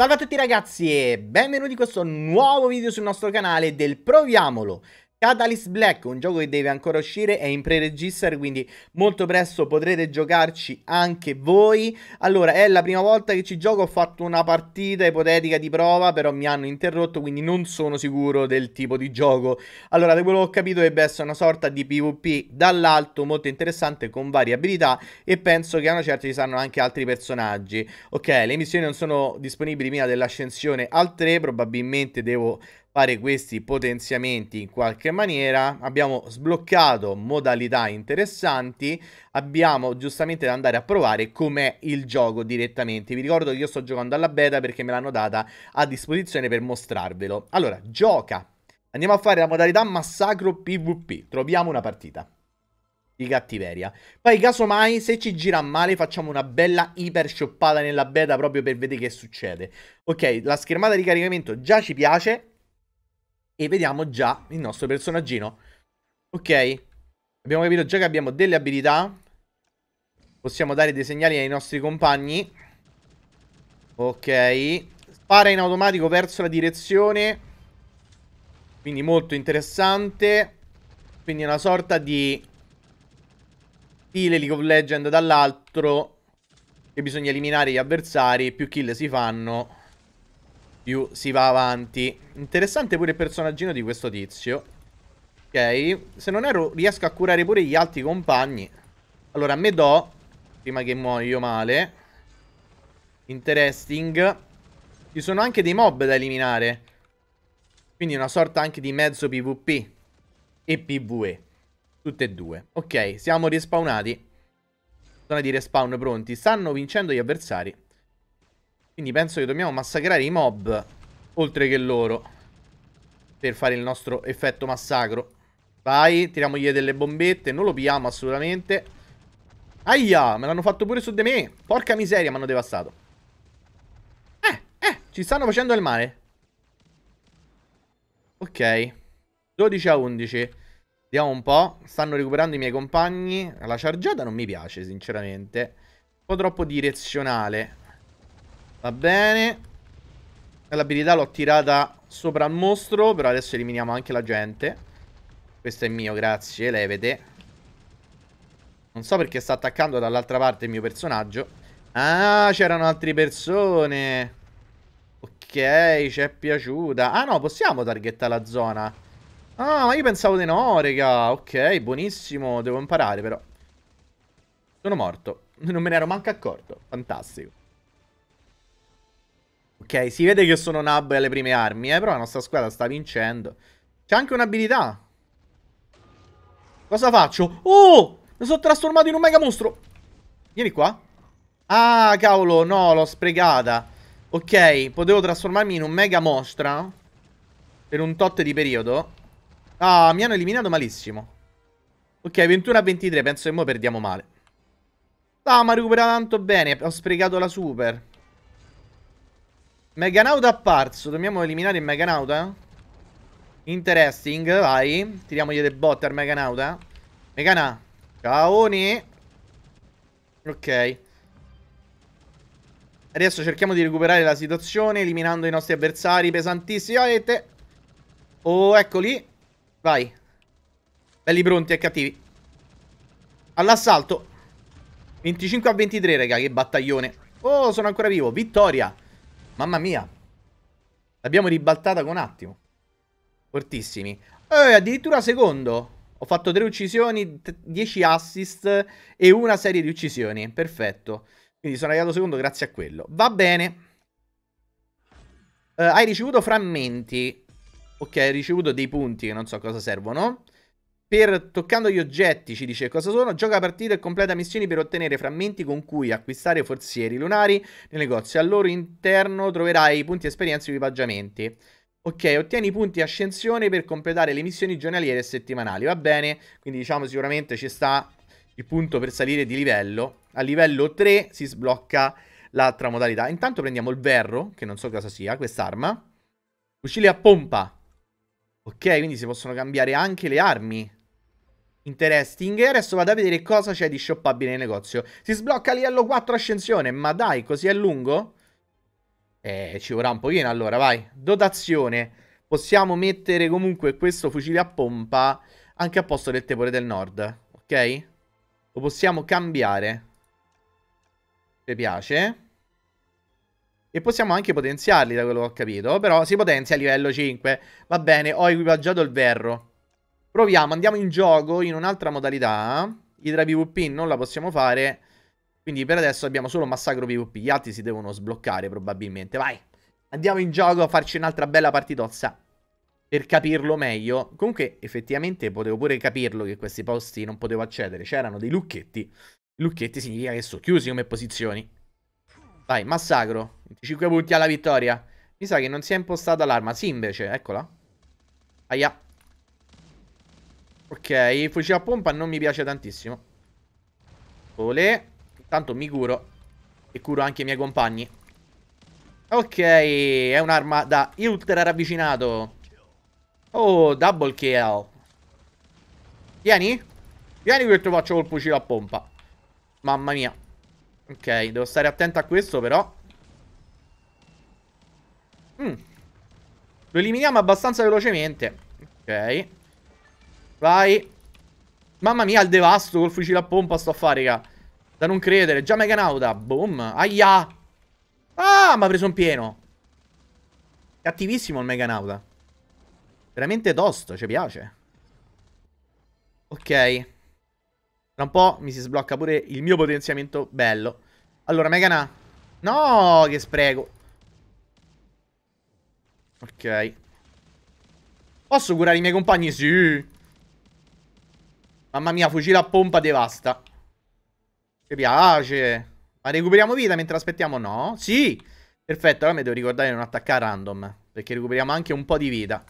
Salve a tutti ragazzi e benvenuti in questo nuovo video sul nostro canale del Proviamolo Catalyst Black, un gioco che deve ancora uscire, è in pre-register, quindi molto presto potrete giocarci anche voi. Allora, è la prima volta che ci gioco, ho fatto una partita ipotetica di prova, però mi hanno interrotto, quindi non sono sicuro del tipo di gioco. Allora, da quello che ho capito deve essere una sorta di PvP dall'alto, molto interessante, con varie abilità, e penso che a una certa ci saranno anche altri personaggi. Ok, le missioni non sono disponibili prima dell'ascensione al 3, probabilmente devo fare questi potenziamenti in qualche maniera. Abbiamo sbloccato modalità interessanti, abbiamo giustamente da andare a provare com'è il gioco direttamente. Vi ricordo che io sto giocando alla beta perché me l'hanno data a disposizione per mostrarvelo. Allora, gioca! Andiamo a fare la modalità massacro PvP, troviamo una partita di cattiveria. Poi casomai se ci gira male facciamo una bella iper shoppata nella beta proprio per vedere che succede. Ok, la schermata di caricamento già ci piace, e vediamo già il nostro personaggino. Ok, abbiamo capito già che abbiamo delle abilità. Possiamo dare dei segnali ai nostri compagni. Ok, spara in automatico verso la direzione. Quindi molto interessante. Quindi una sorta di stile League of Legends dall'altro che bisogna eliminare gli avversari, più kill si fanno più si va avanti. Interessante pure il personaggino di questo tizio. Ok, se non ero riesco a curare pure gli altri compagni. Allora, me do, prima che muoio male. Interesting. Ci sono anche dei mob da eliminare. Quindi una sorta anche di mezzo PvP e PvE. Tutte e due. Ok, siamo respawnati. Zona di respawn pronti. Stanno vincendo gli avversari. Quindi penso che dobbiamo massacrare i mob, oltre che loro, per fare il nostro effetto massacro. Vai, tiramogli delle bombette, non lo pigliamo assolutamente. Aia, me l'hanno fatto pure su di me. Porca miseria, mi hanno devastato. Eh, eh, ci stanno facendo del male. Ok. 12 a 11. Vediamo un po'. Stanno recuperando i miei compagni. La chargiata non mi piace, sinceramente. Un po' troppo direzionale. Va bene. L'abilità l'ho tirata sopra al mostro, però adesso eliminiamo anche la gente. Questo è mio, grazie, levete. Non so perché sta attaccando dall'altra parte il mio personaggio. Ah, c'erano altre persone. Ok, ci è piaciuta. Ah no, possiamo targettare la zona. Ah, ma io pensavo di no, raga. Ok, buonissimo, devo imparare però. Sono morto. Non me ne ero manco accorto. Fantastico. Ok, si vede che sono nab alle prime armi, eh, però la nostra squadra sta vincendo. C'è anche un'abilità. Cosa faccio? Oh! Mi sono trasformato in un mega mostro. Vieni qua. Ah, cavolo, no, l'ho sprecata. Ok, potevo trasformarmi in un mega mostra. Per un tot di periodo. Ah, mi hanno eliminato malissimo. Ok, 21 a 23, penso che mo perdiamo male. Ah, ma recupera tanto bene, ho sprecato la super. Meganauta apparso. Dobbiamo eliminare il Meganauta? Interesting, vai. Tiriamogli le botte al Meganauta. Megana. Caoni. Ok. Adesso cerchiamo di recuperare la situazione eliminando i nostri avversari pesantissimamente. Oh, eccoli. Vai. Belli pronti e cattivi. All'assalto. 25 a 23, raga, che battaglione. Oh, sono ancora vivo. Vittoria. Mamma mia. L'abbiamo ribaltata con un attimo. Fortissimi. Eh, addirittura secondo. Ho fatto tre uccisioni, dieci assist e una serie di uccisioni. Perfetto. Quindi sono arrivato secondo grazie a quello. Va bene. Eh, hai ricevuto frammenti. Ok, hai ricevuto dei punti che non so a cosa servono per, toccando gli oggetti ci dice cosa sono, gioca partite e completa missioni per ottenere frammenti con cui acquistare forzieri lunari nei negozi. Al loro interno troverai i punti esperienza e equipaggiamenti. Ok, ottieni i punti ascensione per completare le missioni giornaliere e settimanali, va bene? Quindi diciamo sicuramente ci sta il punto per salire di livello. A livello 3 si sblocca l'altra modalità. Intanto prendiamo il verro, che non so cosa sia, quest'arma. Fucile a pompa. Ok, quindi si possono cambiare anche le armi. Interesting. adesso vado a vedere cosa c'è di shoppabile nel negozio. Si sblocca livello 4 ascensione. Ma dai, così è lungo? Eh, ci vorrà un pochino allora, vai. Dotazione. Possiamo mettere comunque questo fucile a pompa anche a posto del tepore del nord. Ok? Lo possiamo cambiare. Se piace. E possiamo anche potenziarli da quello che ho capito. Però si potenzia a livello 5. Va bene, ho equipaggiato il verro. Proviamo, andiamo in gioco in un'altra modalità. Idra PvP non la possiamo fare. Quindi per adesso abbiamo solo massacro PvP. Gli altri si devono sbloccare probabilmente. Vai. Andiamo in gioco a farci un'altra bella partitozza. Per capirlo meglio. Comunque effettivamente potevo pure capirlo che questi posti non potevo accedere. C'erano dei lucchetti. Lucchetti significa che sono chiusi come posizioni. Vai, massacro. 25 punti alla vittoria. Mi sa che non si è impostata l'arma. Sì, invece, eccola. Aia. Ok, fucile a pompa non mi piace tantissimo. Ole. Intanto mi curo. E curo anche i miei compagni. Ok, è un'arma da ultra ravvicinato. Oh, double kill. Vieni. Vieni che te faccio col fucile a pompa. Mamma mia. Ok, devo stare attento a questo però. Mm. Lo eliminiamo abbastanza velocemente. Ok. Vai. Mamma mia, il devasto col fucile a pompa sto a fare, raga. Da non credere. Già meganauta Boom. Aia. Ah, mi ha preso un pieno. Cattivissimo il meganauta Veramente tosto, ci piace. Ok. Tra un po' mi si sblocca pure il mio potenziamento bello. Allora, Megana. No, che spreco. Ok. Posso curare i miei compagni? Sì. Mamma mia, fucile a pompa devasta. Mi piace. Ma recuperiamo vita mentre aspettiamo? No? Sì! Perfetto, allora mi devo ricordare di non attaccare random. Perché recuperiamo anche un po' di vita.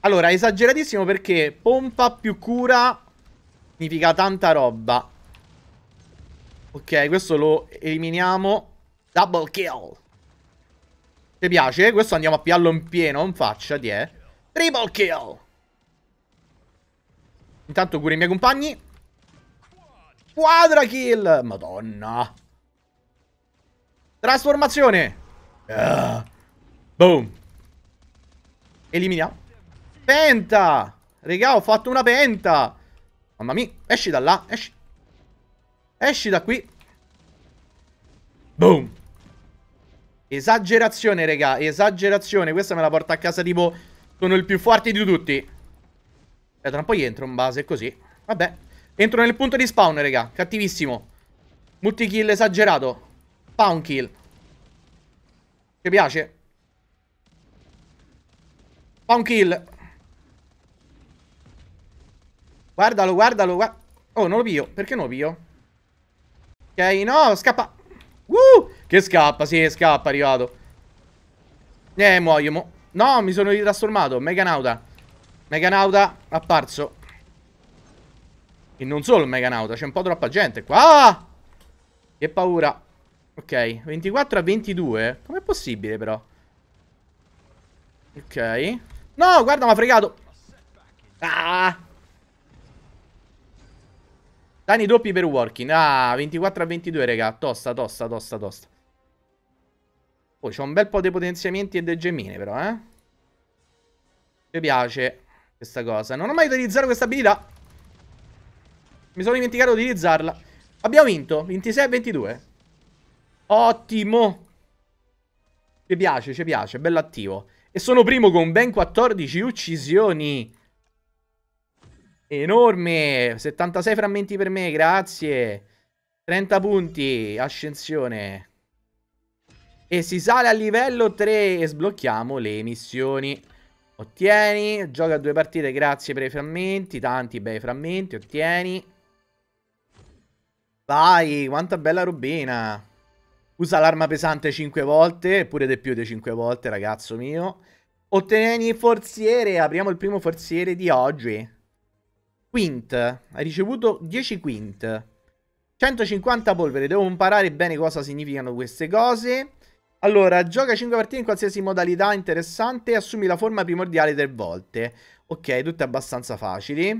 Allora, esageratissimo perché pompa più cura significa tanta roba. Ok, questo lo eliminiamo. Double kill. Ti piace? Questo andiamo a piallo in pieno, in faccia, ti è. Eh. Triple kill. Intanto cura i miei compagni. Quadra kill! Madonna. Trasformazione. Uh. Boom. Eliminiamo. Penta. Regà, ho fatto una penta. Mamma mia. Esci da là. Esci. Esci da qui. Boom. Esagerazione, regà. Esagerazione. Questa me la porta a casa tipo... Sono il più forte di tutti. Aspetta, un po' entro in base, così. Vabbè. Entro nel punto di spawn, raga. Cattivissimo. Multikill esagerato. Spawn kill. Ti piace? Spawn kill. Guardalo, guardalo, guard Oh, non lo pio. Perché non lo pio? Ok, no, scappa. Uh, che scappa, sì, scappa, arrivato. Eh, muoio, mo. No, mi sono ritrasformato. Mega nauta. Meganauta apparso. E non solo il Meganauta, c'è un po' troppa gente qua. Ah! Che paura. Ok, 24 a 22. Com'è possibile però? Ok. No, guarda, mi ha fregato. Ah! Danni doppi per Working. Ah, 24 a 22, raga. Tosta, tosta, tosta, tosta. Poi oh, c'è un bel po' di potenziamenti e di gemine, però, eh. Mi piace. Questa cosa. Non ho mai utilizzato questa abilità. Mi sono dimenticato di utilizzarla. Abbiamo vinto. 26 a 22. Ottimo. Ci piace, ci piace. Bello attivo. E sono primo con ben 14 uccisioni. Enorme. 76 frammenti per me, grazie. 30 punti. Ascensione. E si sale a livello 3 e sblocchiamo le missioni. Ottieni, gioca due partite, grazie per i frammenti, tanti bei frammenti, ottieni. Vai, quanta bella robina. Usa l'arma pesante 5 volte, eppure di più di 5 volte, ragazzo mio. Otteni forziere, apriamo il primo forziere di oggi. Quint, hai ricevuto 10 quint. 150 polvere, devo imparare bene cosa significano queste cose. Allora, gioca 5 partite in qualsiasi modalità interessante e assumi la forma primordiale tre volte. Ok, tutte abbastanza facili.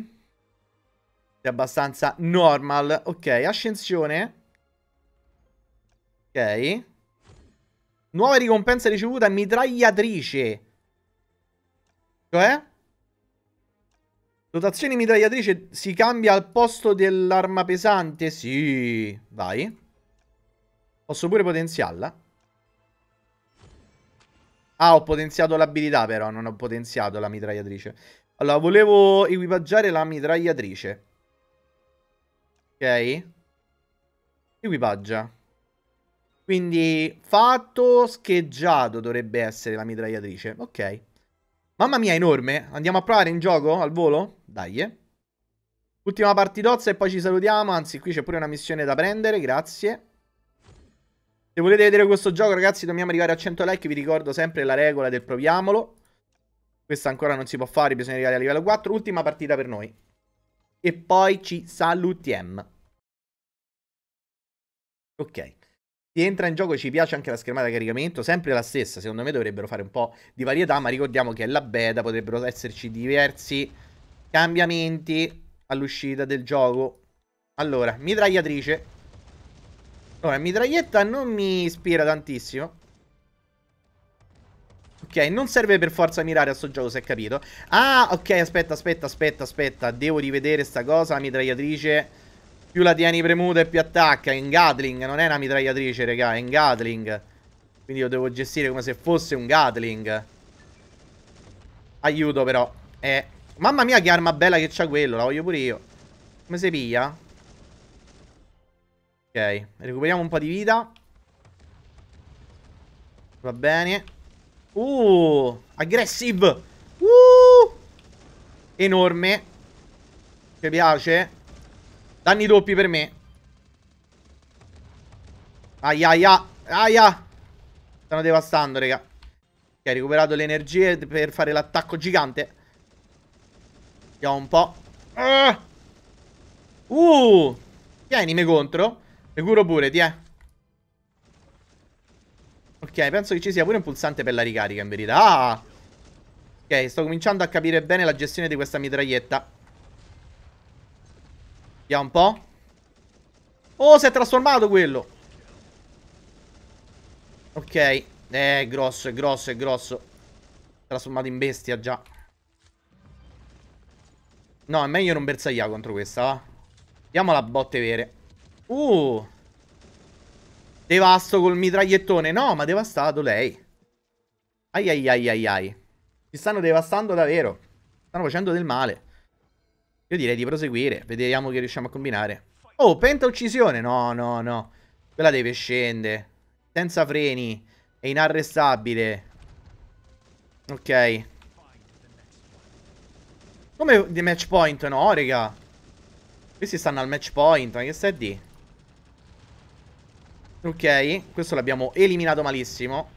Tutte abbastanza normal. Ok, ascensione. Ok. Nuova ricompensa ricevuta, mitragliatrice. Cioè? Dotazione mitragliatrice si cambia al posto dell'arma pesante? Sì, vai. Posso pure potenziarla. Ah, ho potenziato l'abilità però, non ho potenziato la mitragliatrice. Allora, volevo equipaggiare la mitragliatrice. Ok. Equipaggia. Quindi fatto, scheggiato dovrebbe essere la mitragliatrice. Ok. Mamma mia, enorme. Andiamo a provare in gioco al volo? Dai. Ultima partitozza e poi ci salutiamo. Anzi, qui c'è pure una missione da prendere. Grazie. Se volete vedere questo gioco, ragazzi, dobbiamo arrivare a 100 like. Vi ricordo sempre la regola del proviamolo. Questa ancora non si può fare, bisogna arrivare a livello 4. Ultima partita per noi. E poi ci salutiamo. Ok. Si entra in gioco, ci piace anche la schermata di caricamento, sempre la stessa, secondo me dovrebbero fare un po' di varietà, ma ricordiamo che è la beta, potrebbero esserci diversi cambiamenti all'uscita del gioco. Allora, mitragliatrice, allora, mitraglietta non mi ispira tantissimo. Ok, non serve per forza mirare a sto gioco, se è capito. Ah, ok, aspetta, aspetta, aspetta, aspetta. Devo rivedere sta cosa, la mitragliatrice. Più la tieni premuta e più attacca. È un Gatling, non è una mitragliatrice, raga, è in Gatling. Quindi lo devo gestire come se fosse un Gatling. Aiuto, però. Eh. Mamma mia, che arma bella che c'ha quello, la voglio pure io. Come si piglia? Ok, recuperiamo un po' di vita. Va bene. Uh, aggressive. Uh, enorme. Ci piace. Danni doppi per me. Aia, aia, aia. Stanno devastando, raga. Ok, recuperato le energie per fare l'attacco gigante. Vediamo un po'. Ah! Uh! Tienime contro. Mi curo pure, ti è. Eh. Ok, penso che ci sia pure un pulsante per la ricarica, in verità. Ah! Ok, sto cominciando a capire bene la gestione di questa mitraglietta. Vediamo un po'. Oh, si è trasformato quello. Ok. Eh, è grosso, è grosso, è grosso. Trasformato in bestia già. No, è meglio non bersagliare contro questa, va. Vediamo la botte vere. Uh. Devasto col mitragliettone. No, ma devastato lei. Ai ai ai ai ai. Ci stanno devastando davvero. Stanno facendo del male. Io direi di proseguire. Vediamo che riusciamo a combinare. Oh, penta uccisione. No, no, no. Quella deve scendere. Senza freni. È inarrestabile. Ok. Come di match point? No, raga. Questi stanno al match point. Ma che stai di? Ok, questo l'abbiamo eliminato malissimo.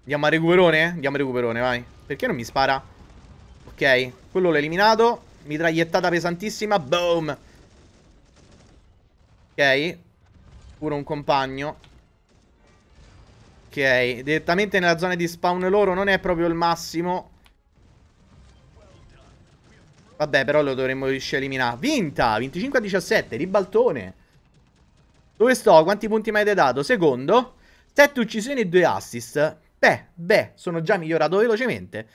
Andiamo a recuperone? Andiamo a recuperone, vai. Perché non mi spara? Ok, quello l'ho eliminato. Mitragliettata pesantissima, boom. Ok. Pure un compagno. Ok, direttamente nella zona di spawn loro non è proprio il massimo. Vabbè, però lo dovremmo riuscire a eliminare. Vinta! 25 a 17, ribaltone. Dove sto? Quanti punti mi avete dato? Secondo. 7 uccisioni e 2 assist. Beh, beh, sono già migliorato velocemente.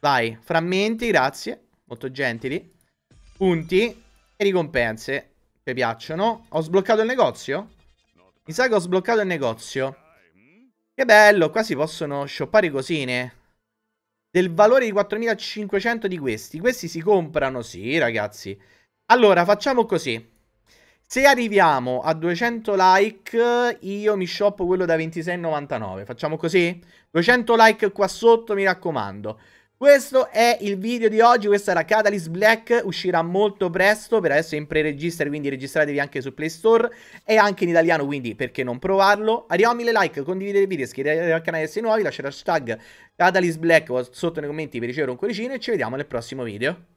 Vai, frammenti, grazie. Molto gentili. Punti e ricompense. Mi piacciono. Ho sbloccato il negozio? Mi sa che ho sbloccato il negozio. Che bello, qua si possono shoppare cosine. Del valore di 4500 di questi. Questi si comprano, sì ragazzi. Allora, facciamo così. Se arriviamo a 200 like, io mi shoppo quello da 26,99. Facciamo così? 200 like qua sotto, mi raccomando. Questo è il video di oggi, questa era Catalyst Black, uscirà molto presto, per adesso è in pre-register, quindi registratevi anche su Play Store e anche in italiano, quindi perché non provarlo. Arriviamo a mille like, condividete il video, iscrivetevi al canale se siete nuovi, lasciate l'hashtag Catalyst Black sotto nei commenti per ricevere un cuoricino e ci vediamo nel prossimo video.